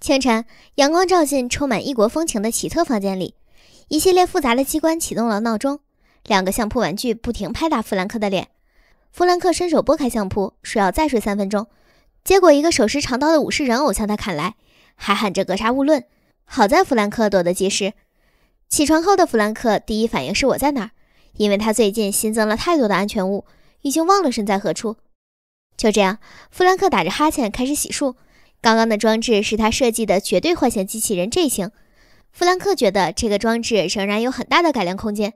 清晨，阳光照进充满异国风情的奇特房间里，一系列复杂的机关启动了闹钟，两个相扑玩具不停拍打弗兰克的脸。弗兰克伸手拨开相扑，说要再睡三分钟。结果，一个手持长刀的武士人偶向他砍来，还喊着“格杀勿论”。好在弗兰克躲得及时。起床后的弗兰克第一反应是我在哪儿，因为他最近新增了太多的安全物，已经忘了身在何处。就这样，弗兰克打着哈欠开始洗漱。刚刚的装置是他设计的绝对唤醒机器人 J 型。弗兰克觉得这个装置仍然有很大的改良空间，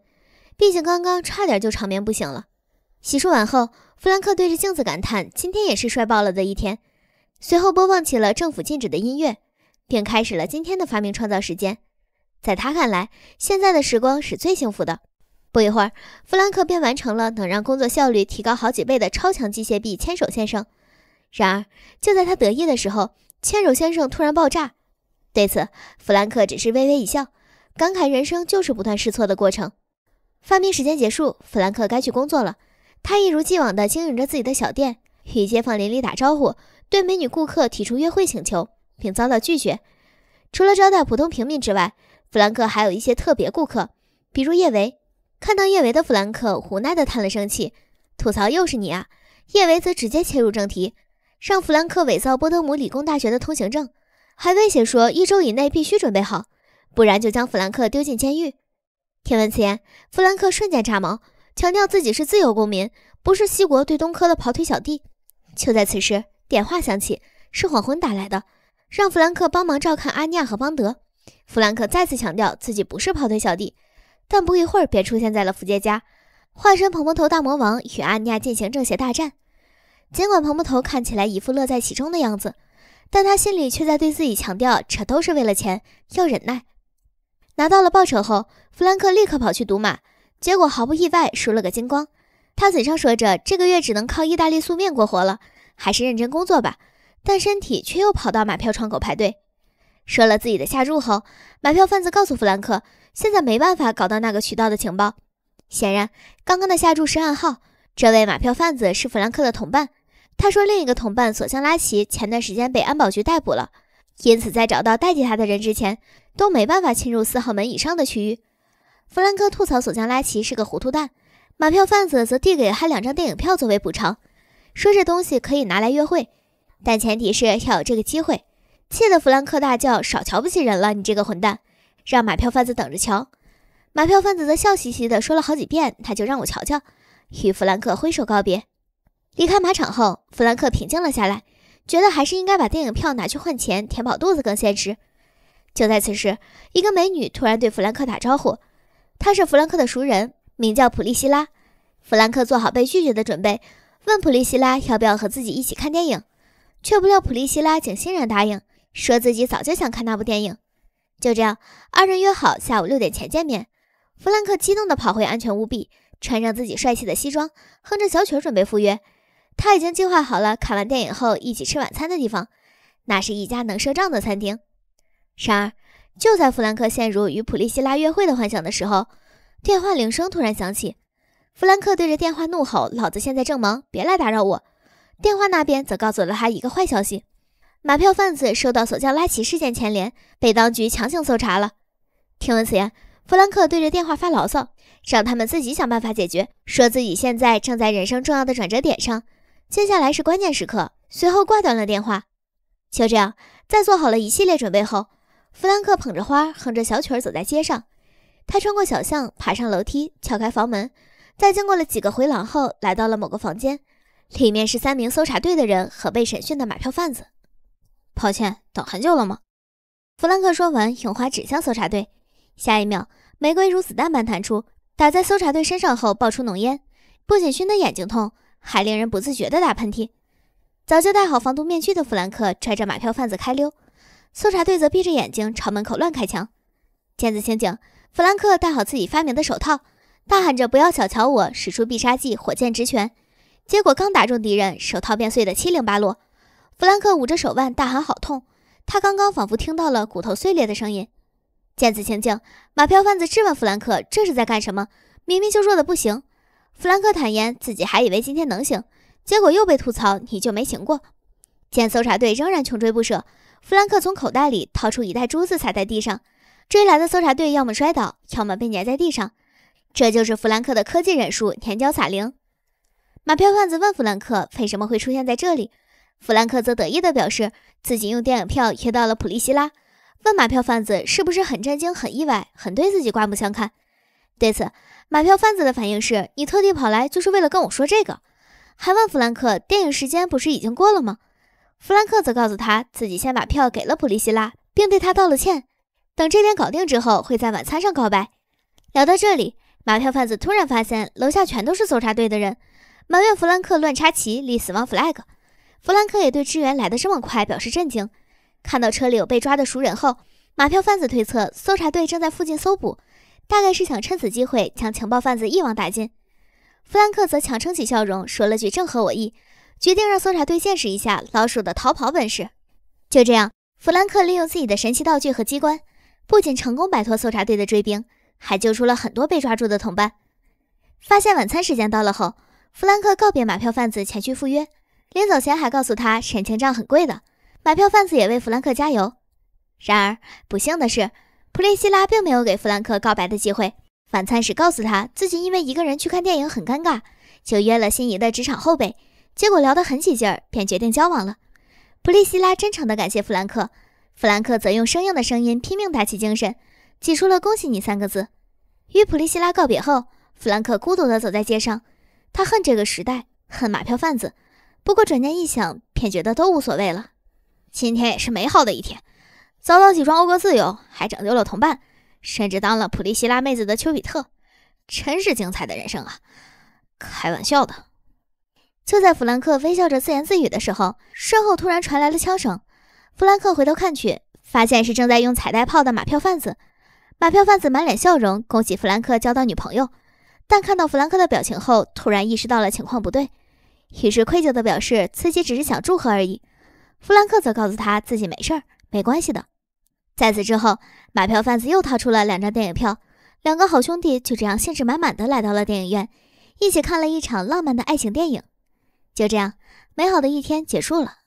毕竟刚刚差点就长眠不醒了。洗漱完后，弗兰克对着镜子感叹：“今天也是帅爆了的一天。”随后播放起了政府禁止的音乐，并开始了今天的发明创造时间。在他看来，现在的时光是最幸福的。不一会儿，弗兰克便完成了能让工作效率提高好几倍的超强机械臂——牵手先生。然而，就在他得意的时候，牵手先生突然爆炸。对此，弗兰克只是微微一笑，感慨人生就是不断试错的过程。发明时间结束，弗兰克该去工作了。他一如既往地经营着自己的小店，与街坊邻里打招呼，对美女顾客提出约会请求，并遭到拒绝。除了招待普通平民之外，弗兰克还有一些特别顾客，比如叶维。看到叶维的弗兰克无奈地叹了声气，吐槽：“又是你啊！”叶维则直接切入正题。让弗兰克伪造波德姆理工大学的通行证，还威胁说一周以内必须准备好，不然就将弗兰克丢进监狱。听闻此言，弗兰克瞬间炸毛，强调自己是自由公民，不是西国对东科的跑腿小弟。就在此时，电话响起，是黄昏打来的，让弗兰克帮忙照看阿尼亚和邦德。弗兰克再次强调自己不是跑腿小弟，但不一会儿便出现在了福杰家，化身蓬蓬头大魔王与阿尼亚进行正邪大战。尽管彭木头看起来一副乐在其中的样子，但他心里却在对自己强调：这都是为了钱，要忍耐。拿到了报酬后，弗兰克立刻跑去赌马，结果毫不意外，输了个精光。他嘴上说着这个月只能靠意大利素面过活了，还是认真工作吧，但身体却又跑到马票窗口排队。说了自己的下注后，马票贩子告诉弗兰克，现在没办法搞到那个渠道的情报。显然，刚刚的下注是暗号。这位马票贩子是弗兰克的同伴。他说：“另一个同伴索向拉奇前段时间被安保局逮捕了，因此在找到代替他的人之前，都没办法侵入四号门以上的区域。”弗兰克吐槽索将拉奇是个糊涂蛋，马票贩子则递给他两张电影票作为补偿，说这东西可以拿来约会，但前提是要有这个机会。气得弗兰克大叫：“少瞧不起人了，你这个混蛋！”让马票贩子等着瞧。马票贩子则笑嘻嘻地说了好几遍：“他就让我瞧瞧。”与弗兰克挥手告别。离开马场后，弗兰克平静了下来，觉得还是应该把电影票拿去换钱，填饱肚子更现实。就在此时，一个美女突然对弗兰克打招呼，她是弗兰克的熟人，名叫普利希拉。弗兰克做好被拒绝的准备，问普利希拉要不要和自己一起看电影，却不料普利希拉竟欣然答应，说自己早就想看那部电影。就这样，二人约好下午六点前见面。弗兰克激动地跑回安全屋壁，穿上自己帅气的西装，哼着小曲准备赴约。他已经计划好了看完电影后一起吃晚餐的地方，那是一家能赊账的餐厅。然而，就在弗兰克陷入与普利希拉约会的幻想的时候，电话铃声突然响起。弗兰克对着电话怒吼：“老子现在正忙，别来打扰我！”电话那边则告诉了他一个坏消息：马票贩子受到索加拉奇事件牵连，被当局强行搜查了。听闻此言，弗兰克对着电话发牢骚，让他们自己想办法解决，说自己现在正在人生重要的转折点上。接下来是关键时刻，随后挂断了电话。就这样，在做好了一系列准备后，弗兰克捧着花，哼着小曲儿走在街上。他穿过小巷，爬上楼梯，撬开房门，在经过了几个回廊后，来到了某个房间。里面是三名搜查队的人和被审讯的买票贩子。抱歉，等很久了吗？弗兰克说完，用花指向搜查队。下一秒，玫瑰如子弹般弹出，打在搜查队身上后爆出浓烟，不仅熏得眼睛痛。还令人不自觉地打喷嚏。早就戴好防毒面具的弗兰克拽着马票贩子开溜，搜查队则闭着眼睛朝门口乱开枪。见此情景，弗兰克戴好自己发明的手套，大喊着“不要小瞧我，使出必杀技火箭直拳”。结果刚打中敌人，手套便碎得七零八落。弗兰克捂着手腕，大喊“好痛”，他刚刚仿佛听到了骨头碎裂的声音。见此情景，马票贩子质问弗兰克：“这是在干什么？明明就弱得不行。”弗兰克坦言自己还以为今天能行，结果又被吐槽你就没行过。见搜查队仍然穷追不舍，弗兰克从口袋里掏出一袋珠子，撒在地上。追来的搜查队要么摔倒，要么被粘在地上。这就是弗兰克的科技忍术——粘胶撒灵。马票贩子问弗兰克为什么会出现在这里，弗兰克则得意地表示自己用电影票约到了普利希拉，问马票贩子是不是很震惊、很意外、很对自己刮目相看。对此，买票贩子的反应是：“你特地跑来就是为了跟我说这个？”还问弗兰克：“电影时间不是已经过了吗？”弗兰克则告诉他自己先把票给了普利希拉，并对他道了歉。等这点搞定之后，会在晚餐上告白。聊到这里，马票贩子突然发现楼下全都是搜查队的人，埋怨弗兰克乱插旗立死亡 flag。弗兰克也对支援来得这么快表示震惊。看到车里有被抓的熟人后，马票贩子推测搜查队正在附近搜捕。大概是想趁此机会将情报贩子一网打尽，弗兰克则强撑起笑容，说了句正合我意，决定让搜查队见识一下老鼠的逃跑本事。就这样，弗兰克利用自己的神奇道具和机关，不仅成功摆脱搜查队的追兵，还救出了很多被抓住的同伴。发现晚餐时间到了后，弗兰克告别买票贩子前去赴约，临走前还告诉他沈钱账很贵的。买票贩子也为弗兰克加油。然而不幸的是。普利希拉并没有给弗兰克告白的机会。晚餐时，告诉他自己因为一个人去看电影很尴尬，就约了心仪的职场后辈。结果聊得很起劲儿，便决定交往了。普利希拉真诚地感谢弗兰克，弗兰克则用生硬的声音拼命打起精神，挤出了“恭喜你”三个字。与普利希拉告别后，弗兰克孤独地走在街上。他恨这个时代，恨马票贩子。不过转念一想，便觉得都无所谓了。今天也是美好的一天。早早起床讴歌自由，还拯救了同伴，甚至当了普利希拉妹子的丘比特，真是精彩的人生啊！开玩笑的。就在弗兰克微笑着自言自语的时候，身后突然传来了枪声。弗兰克回头看去，发现是正在用彩带炮的马票贩子。马票贩子满脸笑容，恭喜弗兰克交到女朋友。但看到弗兰克的表情后，突然意识到了情况不对，于是愧疚地表示自己只是想祝贺而已。弗兰克则告诉他自己没事儿，没关系的。在此之后，买票贩子又掏出了两张电影票，两个好兄弟就这样兴致满满的来到了电影院，一起看了一场浪漫的爱情电影。就这样，美好的一天结束了。